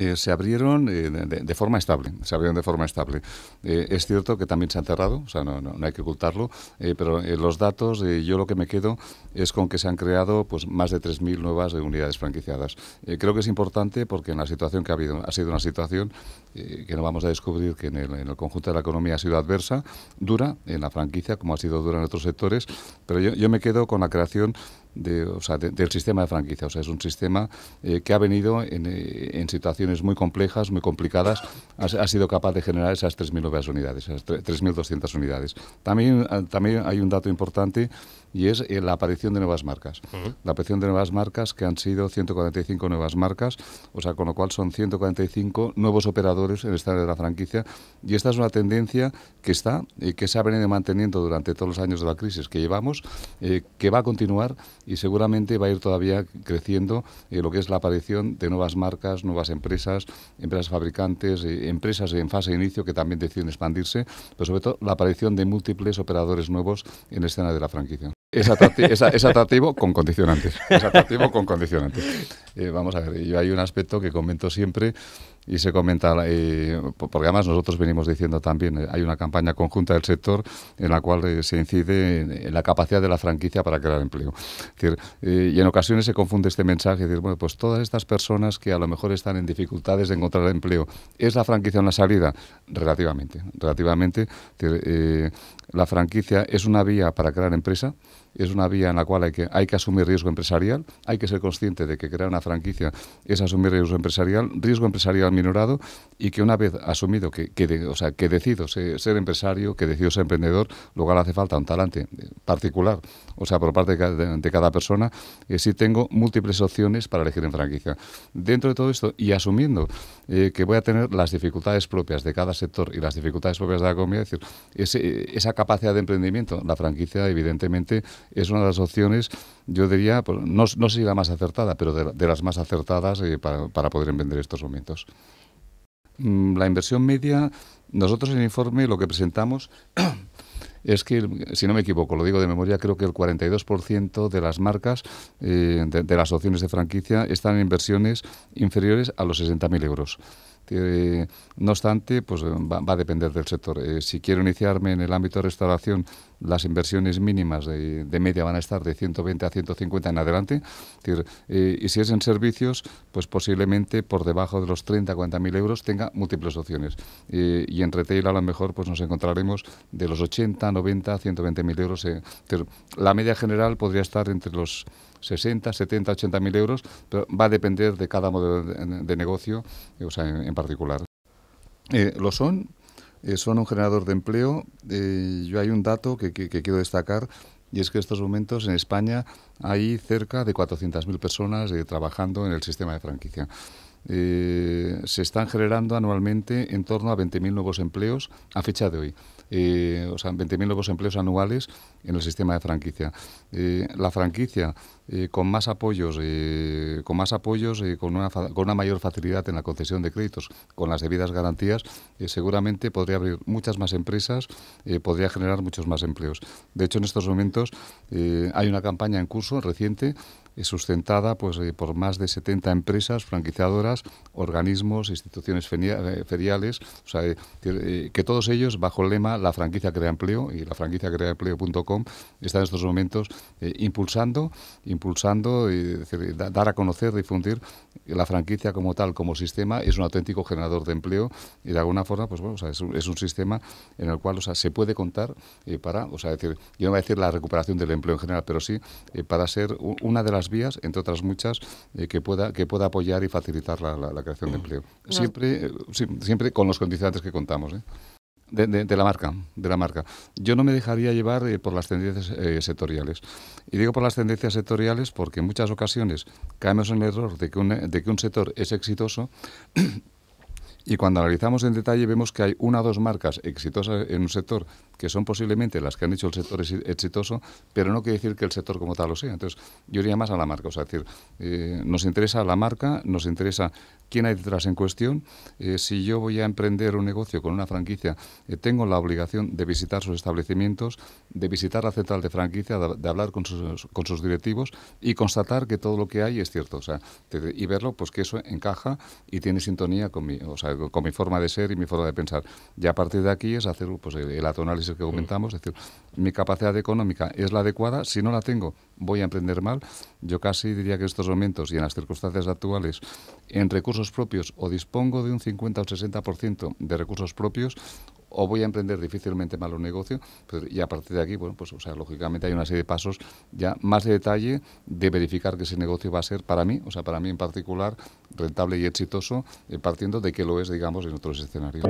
Eh, se abrieron eh, de, forma estable, se abrieron de forma estable. Eh, es cierto que también se han cerrado, sea, no, hay que ocultarlo, pero los datos, yo lo que me quedo es con que se han creado pues, más de 3.000 nuevas unidades franquiciadas. creo que es importante porque en la situación que ha habido, ha sido una situación que no vamos a descubrir que en el, conjunto de la economía ha sido adversa, dura en la franquicia, como ha sido dura en otros sectores, pero yo, yo me quedo con la creación del sistema de franquicia. O es un sistema eh, que ha venido eh, en, situaciones muy complejas, muy complicadas, ha, sido capaz de generar esas 3.000 unidades, esas 3.200 unidades. También, ah, también hay un dato importante y es eh, la aparición de nuevas marcas. La aparición de nuevas marcas que han sido 145 nuevas marcas, o sea, con lo cual son 145 nuevos operadores en el estado de la franquicia y esta es una tendencia que está, que se ha venido manteniendo durante todos los años de la crisis que llevamos, que va a continuar y seguramente va a ir todavía creciendo eh, lo que es la aparición de nuevas marcas, nuevas empresas, empresas fabricantes, eh, empresas en fase de inicio que también deciden expandirse, pero sobre todo la aparición de múltiples operadores nuevos en escena de la franquicia. Es atractivo, con condicionantes. Es atractivo con condicionantes. Eh, vamos a ver, yo hay un aspecto que comento siempre y se comenta, porque además nosotros venimos diciendo también, eh, hay una campaña conjunta del sector en la cual eh, se incide en, la capacidad de la franquicia para crear empleo. Eh, y en ocasiones se confunde este mensaje, decir, bueno, pues todas estas personas que a lo mejor están en dificultades de encontrar empleo, ¿es la franquicia una salida? Relativamente, relativamente. la franquicia es una vía para crear empresa, es una vía en la cual hay que, asumir riesgo empresarial, hay que ser consciente de que crear una franquicia es asumir riesgo empresarial, riesgo empresarial minorado y que una vez asumido que, o sea, que decido ser, empresario, que decido ser emprendedor, luego hace falta un talante eh, particular, o sea, por parte de, cada persona, eh, si tengo múltiples opciones para elegir en franquicia. Dentro de todo esto y asumiendo eh, que voy a tener las dificultades propias de cada sector y las dificultades propias de la comunidad, es decir, esa capacidad de emprendimiento, la franquicia evidentemente es una de las opciones, yo diría, pues, no, sé si la más acertada, pero de, las más acertadas eh, para, poder emprender estos momentos. Mm, la inversión media, nosotros en el informe lo que presentamos es que, si no me equivoco, lo digo de memoria, creo que el 42% de las marcas, eh, de, de, las opciones de franquicia, están en inversiones inferiores a los 60.000 euros no obstante, pues eh, va, a depender del sector. Eh, si quiero iniciarme en el ámbito de restauración, las inversiones mínimas de, media van a estar de 120 a 150 en adelante. Eh, y si es en servicios, pues posiblemente por debajo de los 30 a 40 mil euros tenga múltiples opciones. y en retail a lo mejor pues nos encontraremos de los 80, 90 a 120 mil euros. la media general podría estar entre los 60, 70, 80 mil euros, pero va a depender de cada modelo de, negocio, particular. Eh, lo son, eh, son un generador de empleo. Eh, yo hay un dato que, que, quiero destacar y es que en estos momentos en España hay cerca de 400.000 personas trabajando en el sistema de franquicia. Eh, se están generando anualmente en torno a 20.000 nuevos empleos a fecha de hoy. Eh, o sea, 20.000 nuevos empleos anuales en el sistema de franquicia. Eh, la franquicia con más apoyos, con más apoyos, con una, con, una, mayor facilidad en la concesión de créditos, con las debidas garantías, seguramente podría abrir muchas más empresas, podría generar muchos más empleos. De hecho, en estos momentos hay una campaña en curso reciente sustentada pues, por más de 70 empresas franquiciadoras organismos, instituciones eh, feriales, sea, eh, eh, que, todos ellos, bajo el lema La franquicia crea empleo y la franquicia crea empleo.com, están en estos momentos impulsando, impulsando, y, dar a conocer, difundir la franquicia como tal, como sistema, es un auténtico generador de empleo y de alguna forma, pues es, un, sistema en el cual se puede contar para, o sea, decir, yo no voy a decir la recuperación del empleo en general, pero sí para ser una de las vías, entre otras muchas, que, pueda, que pueda apoyar y facilitar la, creación de mm. empleo. Siempre, siempre con los condicionantes que contamos. ¿eh? De, la marca, de la marca. Yo no me dejaría llevar eh, por las tendencias eh, sectoriales. Y digo por las tendencias sectoriales porque en muchas ocasiones caemos en el error de que de que un sector es exitoso y cuando analizamos en detalle vemos que hay una o dos marcas exitosas en un sector que son posiblemente las que han hecho el sector exitoso, pero no quiere decir que el sector como tal lo sea. Entonces, yo iría más a la marca. O sea, es decir, eh, nos interesa la marca, nos interesa quién hay detrás en cuestión. Eh, si yo voy a emprender un negocio con una franquicia, eh, tengo la obligación de visitar sus establecimientos, de visitar la central de franquicia, de, hablar con sus, con sus, directivos y constatar que todo lo que hay es cierto. O sea, y verlo, pues que eso encaja y tiene sintonía con mi, o sea, con mi forma de ser y mi forma de pensar. Y a partir de aquí es hacer pues, el, el autoanálisis que comentamos, es decir, mi capacidad económica es la adecuada, si no la tengo, voy a emprender mal. Yo casi diría que en estos momentos y en las circunstancias actuales, en recursos propios o dispongo de un 50 o 60% de recursos propios o voy a emprender difícilmente mal un negocio pues, y a partir de aquí, bueno, pues o sea, lógicamente hay una serie de pasos ya más de detalle de verificar que ese negocio va a ser para mí, o sea, para mí en particular, rentable y exitoso, eh, partiendo de que lo es, digamos, en otros escenarios.